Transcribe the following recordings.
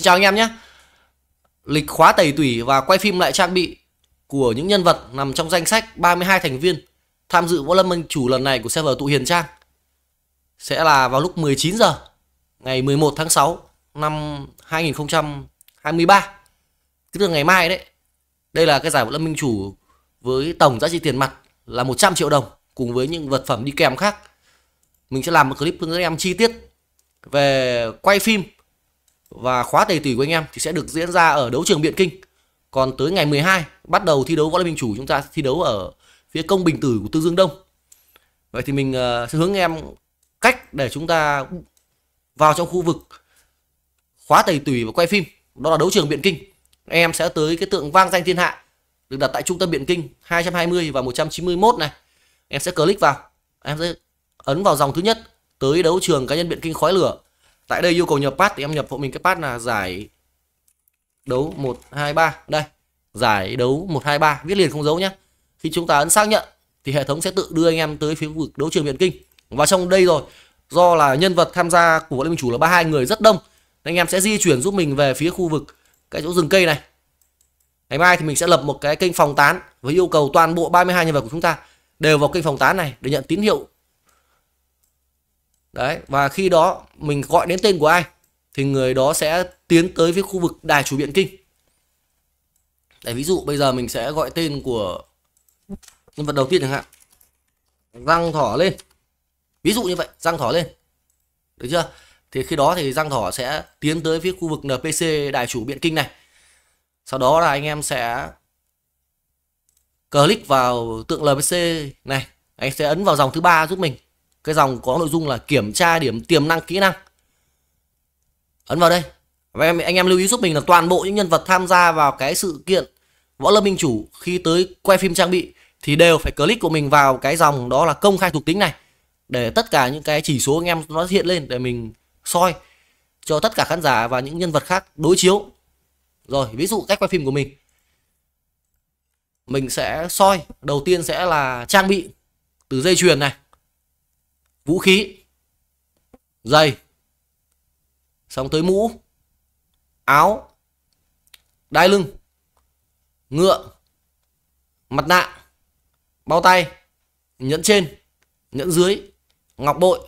Xin chào anh em nhé Lịch khóa tẩy tủy và quay phim lại trang bị của những nhân vật nằm trong danh sách 32 thành viên tham dự võ lâm minh chủ lần này của server tụ hiền trang sẽ là vào lúc 19 giờ ngày 11 tháng 6 năm 2023 tức là ngày mai đấy đây là cái giải võ lâm minh chủ với tổng giá trị tiền mặt là 100 triệu đồng cùng với những vật phẩm đi kèm khác mình sẽ làm một clip hướng dẫn em chi tiết về quay phim và khóa tề tùy của anh em thì sẽ được diễn ra ở đấu trường Biện Kinh. Còn tới ngày 12 bắt đầu thi đấu võ lâm minh chủ chúng ta thi đấu ở phía công bình tử của Tư Dương Đông. Vậy thì mình ờ, sẽ hướng em cách để chúng ta vào trong khu vực khóa tẩy tùy và quay phim đó là đấu trường biện kinh em sẽ tới cái tượng vang danh thiên hạ được đặt tại trung tâm biện kinh 220 và 191 này em sẽ click vào em sẽ ấn vào dòng thứ nhất tới đấu trường cá nhân biện kinh khói lửa tại đây yêu cầu nhập pass thì em nhập hộ mình cái pass là giải đấu 123 đây giải đấu 123 viết liền không dấu nhé khi chúng ta ấn xác nhận thì hệ thống sẽ tự đưa anh em tới phía vực đấu trường miền kinh và trong đây rồi do là nhân vật tham gia của liên minh chủ là 32 người rất đông anh em sẽ di chuyển giúp mình về phía khu vực cái chỗ rừng cây này ngày mai thì mình sẽ lập một cái kênh phòng tán với yêu cầu toàn bộ 32 nhân vật của chúng ta đều vào kênh phòng tán này để nhận tín hiệu đấy và khi đó mình gọi đến tên của ai thì người đó sẽ tiến tới với khu vực đài chủ biện kinh để ví dụ bây giờ mình sẽ gọi tên của nhân vật đầu tiên chẳng hạn răng thỏ lên ví dụ như vậy răng thỏ lên được chưa thì khi đó thì răng thỏ sẽ tiến tới phía khu vực npc đài chủ biện kinh này sau đó là anh em sẽ click vào tượng npc này anh sẽ ấn vào dòng thứ ba giúp mình cái dòng có nội dung là kiểm tra điểm tiềm năng kỹ năng ấn vào đây và em anh em lưu ý giúp mình là toàn bộ những nhân vật tham gia vào cái sự kiện võ lâm minh chủ khi tới quay phim trang bị thì đều phải click của mình vào cái dòng đó là công khai thuộc tính này để tất cả những cái chỉ số anh em nó hiện lên để mình soi cho tất cả khán giả và những nhân vật khác đối chiếu rồi ví dụ cách quay phim của mình mình sẽ soi đầu tiên sẽ là trang bị từ dây chuyền này vũ khí giày xong tới mũ áo đai lưng ngựa mặt nạ bao tay nhẫn trên nhẫn dưới ngọc bội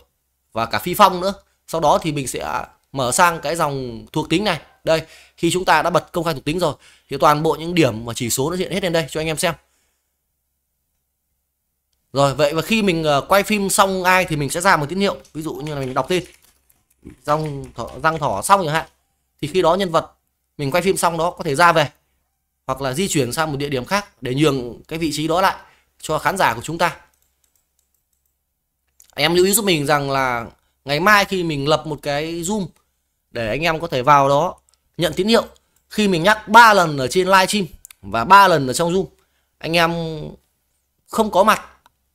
và cả phi phong nữa sau đó thì mình sẽ mở sang cái dòng thuộc tính này đây khi chúng ta đã bật công khai thuộc tính rồi thì toàn bộ những điểm và chỉ số nó hiện hết lên đây cho anh em xem rồi vậy và khi mình ờ, quay phim xong ai thì mình sẽ ra một tín hiệu Ví dụ như là mình đọc tin Răng thỏ, răng thỏ xong chẳng hạn Thì khi đó nhân vật mình quay phim xong đó có thể ra về Hoặc là di chuyển sang một địa điểm khác để nhường cái vị trí đó lại cho khán giả của chúng ta Anh em lưu ý giúp mình rằng là ngày mai khi mình lập một cái zoom Để anh em có thể vào đó nhận tín hiệu Khi mình nhắc 3 lần ở trên live stream và 3 lần ở trong zoom Anh em không có mặt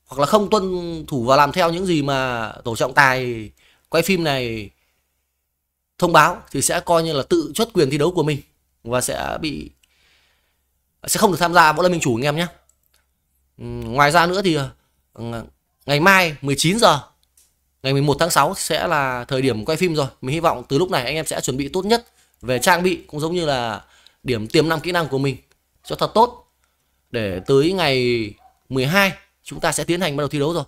hoặc là không tuân thủ và làm theo những gì mà tổ trọng tài quay phim này thông báo thì sẽ coi như là tự chốt quyền thi đấu của mình và sẽ bị sẽ không được tham gia võ lâm minh chủ anh em nhé ừ, ngoài ra nữa thì ờ, ngày mai 19 giờ ngày 11 tháng 6 sẽ là thời điểm quay phim rồi mình hy vọng từ lúc này anh em sẽ chuẩn bị tốt nhất về trang bị cũng giống như là điểm tiềm năng kỹ năng của mình cho thật tốt để tới ngày 12 chúng ta sẽ tiến hành bắt đầu thi đấu rồi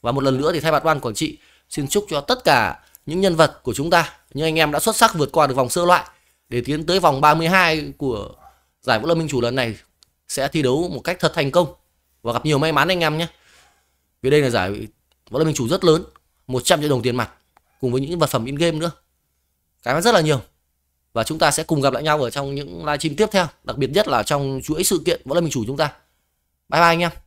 và một lần nữa thì thay mặt ban quản trị xin chúc cho tất cả những nhân vật của chúng ta những anh em đã xuất sắc vượt qua được vòng sơ loại để tiến tới vòng 32 của giải võ lâm minh chủ lần này sẽ thi đấu một cách thật thành công và gặp nhiều may mắn anh em nhé vì đây là giải võ lâm minh chủ rất lớn 100 triệu đồng tiền mặt cùng với những vật phẩm in game nữa cái rất là nhiều và chúng ta sẽ cùng gặp lại nhau ở trong những livestream tiếp theo đặc biệt nhất là trong chuỗi sự kiện võ lâm minh chủ chúng ta bye bye anh em